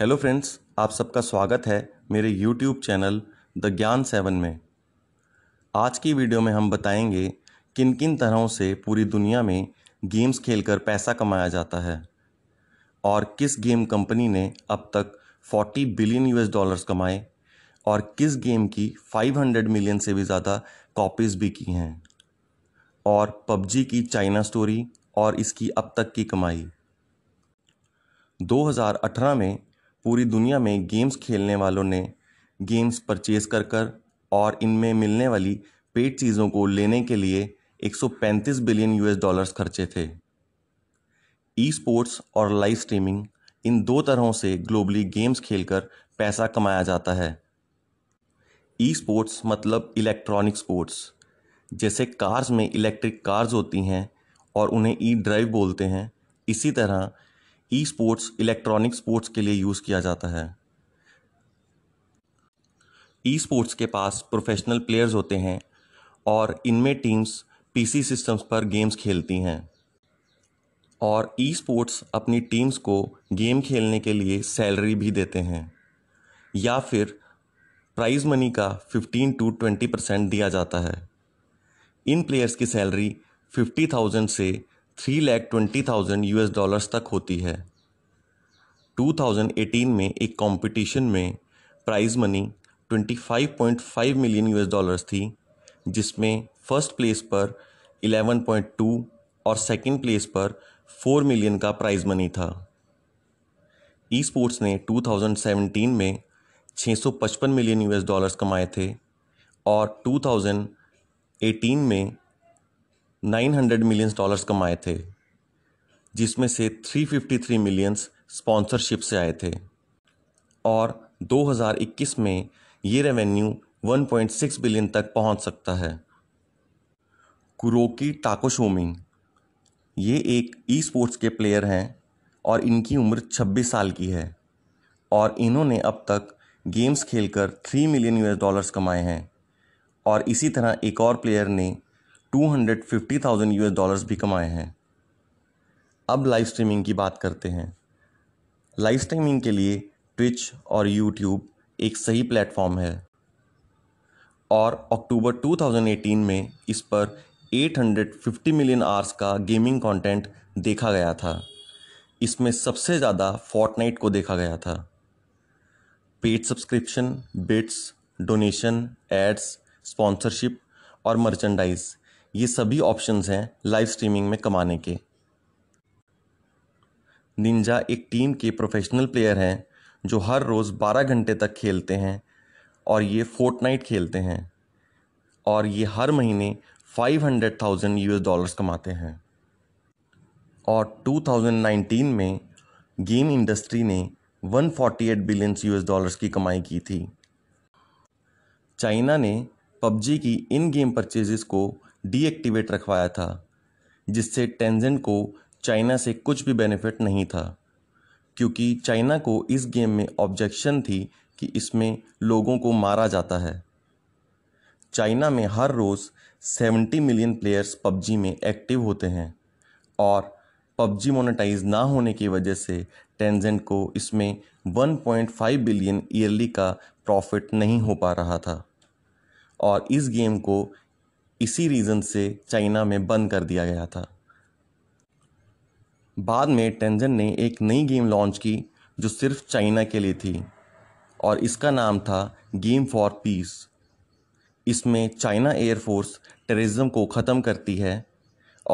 hello friends आप सबका स्वागत है मेरे YouTube channel the Gyan seven में आज की वीडियो में हम बताएंगे किन किन तरहों से पूरी दुनिया में गेम्स खेलकर पैसा कमाया जाता है और किस गेम कंपनी ने अब तक 40 बिलियन यूएस डॉलर्स कमाए और किस गेम की 500 मिलियन से भी ज़्यादा कॉपीज़ भी की हैं और पबजी की चाइना स्टोरी और इसकी अब तक की कमाई 2018 में पूरी दुनिया में गेम्स खेलने वालों ने गेम्स परचेज कर कर और इनमें मिलने वाली पेड चीज़ों को लेने के लिए 135 बिलियन यूएस डॉलर्स खर्चे थे ई स्पोर्ट्स और लाइव स्ट्रीमिंग इन दो तरहों से ग्लोबली गेम्स खेलकर पैसा कमाया जाता है ई स्पोर्ट्स मतलब इलेक्ट्रॉनिक स्पोर्ट्स जैसे कार्स में इलेक्ट्रिक कार्स होती हैं और उन्हें ई ड्राइव बोलते हैं इसी तरह ई स्पोर्ट्स इलेक्ट्रॉनिक स्पोर्ट्स के लिए यूज़ किया जाता है ई स्पोर्ट्स के पास प्रोफेशनल प्लेयर्स होते हैं और इनमें टीम्स पीसी सिस्टम्स पर गेम्स खेलती हैं और ई स्पोर्ट्स अपनी टीम्स को गेम खेलने के लिए सैलरी भी देते हैं या फिर प्राइज़ मनी का 15 टू 20 परसेंट दिया जाता है इन प्लेयर्स की सैलरी 50,000 से three lakh twenty thousand US dollars तक होती है 2018 में एक कंपटीशन में prize money 25.5 million US dollars थी जिसमें फर्स्ट प्लेस पर 11.2 और सेकंड प्लेस पर 4 मिलियन का प्राइज़ मनी था ई स्पोर्ट्स ने 2017 में 655 मिलियन यूएस डॉलर्स कमाए थे और 2018 में नाइन हंड्रेड मिलियंस डॉलर्स कमाए थे जिसमें से three fifty three millions sponsorship से आए थे और 2021 में ये रेवेन्यू 1.6 बिलियन तक पहुंच सकता है कुरोकी टाकोशोमिंग ये एक ई स्पोर्ट्स के प्लेयर हैं और इनकी उम्र 26 साल की है और इन्होंने अब तक गेम्स खेलकर 3 मिलियन यूएस डॉलर्स कमाए हैं और इसी तरह एक और प्लेयर ने two hundred fifty thousand U S dollars भी कमाए हैं अब लाइव स्ट्रीमिंग की बात करते हैं लाइव स्ट्रीमिंग के लिए ट्विच और यूट्यूब एक सही प्लेटफॉर्म है और अक्टूबर 2018 में इस पर 850 मिलियन आर्स का गेमिंग कंटेंट देखा गया था इसमें सबसे ज़्यादा फोर्टनाइट को देखा गया था paid subscription bits donation ads sponsorship और मर्चेंडाइज ये सभी ऑप्शंस हैं लाइव स्ट्रीमिंग में कमाने के निंजा एक टीम के प्रोफेशनल प्लेयर हैं जो हर रोज़ 12 घंटे तक खेलते हैं और ये फोर्टनाइट खेलते हैं और ये हर महीने 500,000 यूएस डॉलर्स कमाते हैं और 2019 में गेम इंडस्ट्री ने 148 बिलियन यूएस डॉलर्स की कमाई की थी चाइना ने पबजी की इन गेम परचेजेस को डीएक्टिवेट रखवाया था जिससे टेंजेंट को चाइना से कुछ भी बेनिफिट नहीं था क्योंकि चाइना को इस गेम में ऑब्जेक्शन थी कि इसमें लोगों को मारा जाता है चाइना में हर रोज़ 70 मिलियन प्लेयर्स पबजी में एक्टिव होते हैं और पबजी मोनेटाइज ना होने की वजह से टेंजेंट को इसमें 1.5 बिलियन ईयरली का प्रॉफिट नहीं हो पा रहा था और इस गेम को इसी रीज़न से चाइना में बंद कर दिया गया था बाद में टेंजन ने एक नई गेम लॉन्च की जो सिर्फ चाइना के लिए थी और इसका नाम था गेम फॉर पीस इसमें चाइना एयरफोर्स टेररिज्म को ख़त्म करती है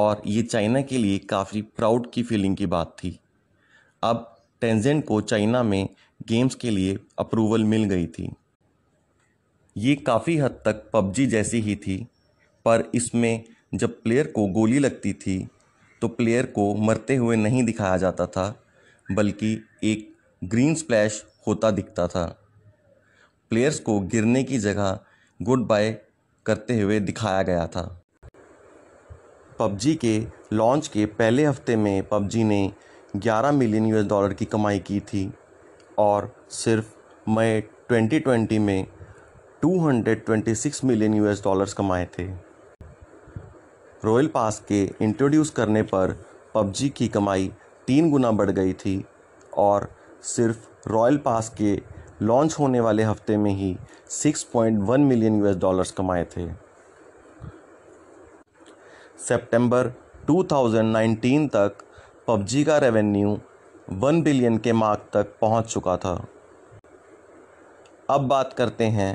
और ये चाइना के लिए काफ़ी प्राउड की फीलिंग की बात थी अब टेंजन को चाइना में गेम्स के लिए अप्रूवल मिल गई थी ये काफ़ी हद तक पबजी जैसी ही थी पर इसमें जब प्लेयर को गोली लगती थी तो प्लेयर को मरते हुए नहीं दिखाया जाता था बल्कि एक ग्रीन स्प्लैश होता दिखता था प्लेयर्स को गिरने की जगह गुड बाय करते हुए दिखाया गया था पबजी के लॉन्च के पहले हफ्ते में पबजी ने 11 मिलियन यूएस डॉलर की कमाई की थी और सिर्फ मई 2020 में 226 मिलियन यूएस डॉलर्स कमाए थे रॉयल पास के इंट्रोड्यूस करने पर पबजी की कमाई तीन गुना बढ़ गई थी और सिर्फ रॉयल पास के लॉन्च होने वाले हफ्ते में ही 6.1 मिलियन यूएस डॉलर्स कमाए थे सितंबर 2019 तक पबजी का रेवेन्यू 1 बिलियन के मार्क तक पहुंच चुका था अब बात करते हैं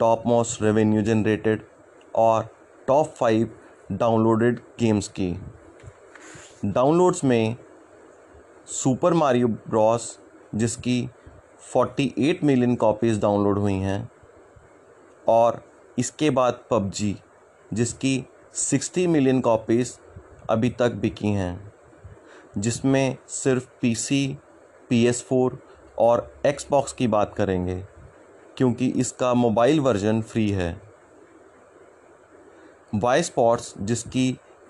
टॉप मोस्ट रेवेन्यू जनरेटेड और टॉप फाइव डाउनलोडेड गेम्स की डाउनलोड्स में सुपर मारियो ब्रॉस जिसकी 48 मिलियन कॉपीज़ डाउनलोड हुई हैं और इसके बाद पबजी जिसकी 60 मिलियन कॉपीज़ अभी तक बिकी हैं जिसमें सिर्फ पीसी, फ़ोर और एक्सबॉक्स की बात करेंगे क्योंकि इसका मोबाइल वर्जन फ्री है वाई स्पॉट्स जिसकी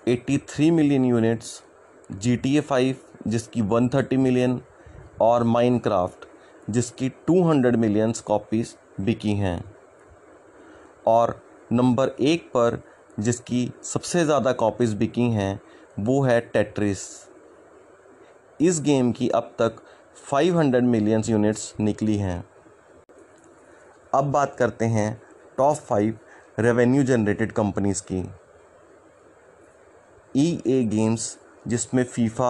83 million units G T A five जिसकी 130 मिलियन और माइनक्राफ्ट जिसकी 200 मिलियंस कॉपीज़ बिकी हैं और नंबर एक पर जिसकी सबसे ज़्यादा कॉपीज़ बिकी हैं वो है टेट्रिस इस गेम की अब तक 500 मिलियंस यूनिट्स निकली हैं अब बात करते हैं top five revenue generated companies की ई ए गेम्स जिसमें FIFA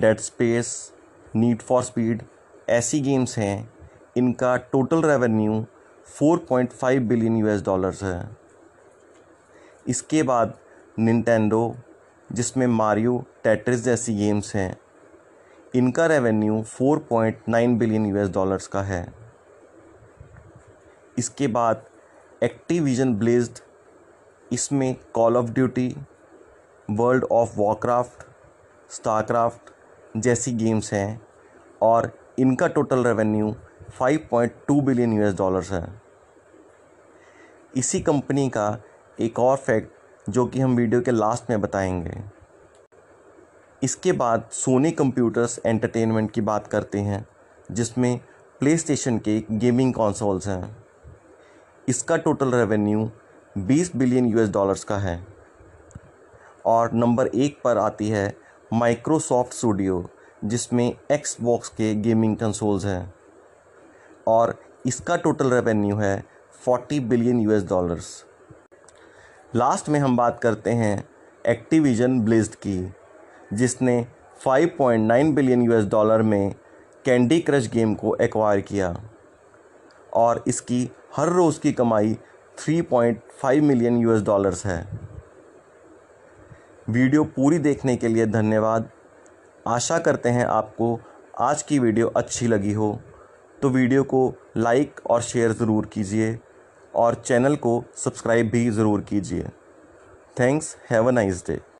dead space need for speed ऐसी गेम्स हैं इनका total revenue 4.5 billion US dollars है इसके बाद निंटेंडो जिसमें मारियो टेट्रिस जैसी गेम्स हैं इनका रेवेन्यू 4.9 बिलियन यूएस डॉलर्स का है इसके बाद एक्टिविजन ब्लेज्ड इसमें call of duty world of Warcraft StarCraft जैसी गेम्स हैं और इनका total revenue 5.2 billion US dollars है इसी कंपनी का एक और फैक्ट जो कि हम वीडियो के लास्ट में बताएंगे इसके बाद सोनी कंप्यूटर्स एंटरटेनमेंट की बात करते हैं जिसमें प्ले स्टेशन के गेमिंग कॉन्सोल्स हैं इसका total revenue 20 billion US dollars का है और नंबर एक पर आती है माइक्रोसॉफ्ट स्टूडियो जिसमें एक्स बॉक्स के गेमिंग कंसोल्स हैं और इसका टोटल रेवेन्यू है 40 बिलियन यूएस डॉलर्स लास्ट में हम बात करते हैं एक्टिविजन ब्लिज्ड की जिसने 5.9 बिलियन यूएस डॉलर में कैंडी क्रश गेम को एक्वायर किया और इसकी हर रोज़ की कमाई 3.5 मिलियन यूएस डॉलर्स है वीडियो पूरी देखने के लिए धन्यवाद आशा करते हैं आपको आज की वीडियो अच्छी लगी हो तो वीडियो को लाइक और शेयर ज़रूर कीजिए और चैनल को सब्सक्राइब भी ज़रूर कीजिए thanks have a nice day